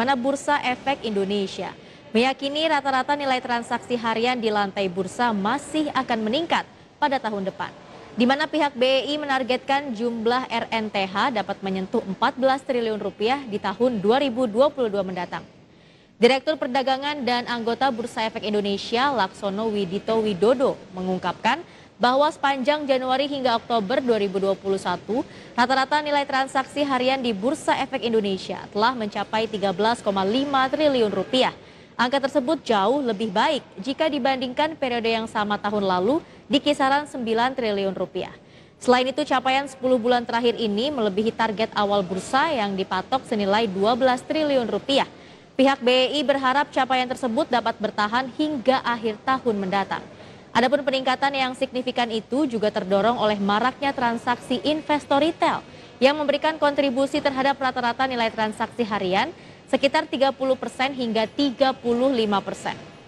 mana Bursa Efek Indonesia. Meyakini rata-rata nilai transaksi harian di lantai bursa masih akan meningkat pada tahun depan. Di mana pihak BI menargetkan jumlah RNTH dapat menyentuh 14 triliun rupiah di tahun 2022 mendatang. Direktur Perdagangan dan anggota Bursa Efek Indonesia Laksono Widito Widodo mengungkapkan bahwa sepanjang Januari hingga Oktober 2021, rata-rata nilai transaksi harian di Bursa Efek Indonesia telah mencapai 13,5 triliun rupiah. Angka tersebut jauh lebih baik jika dibandingkan periode yang sama tahun lalu di kisaran 9 triliun rupiah. Selain itu capaian 10 bulan terakhir ini melebihi target awal bursa yang dipatok senilai 12 triliun rupiah. Pihak BEI berharap capaian tersebut dapat bertahan hingga akhir tahun mendatang. Adapun peningkatan yang signifikan itu juga terdorong oleh maraknya transaksi investor retail yang memberikan kontribusi terhadap rata-rata nilai transaksi harian sekitar 30% hingga 35%.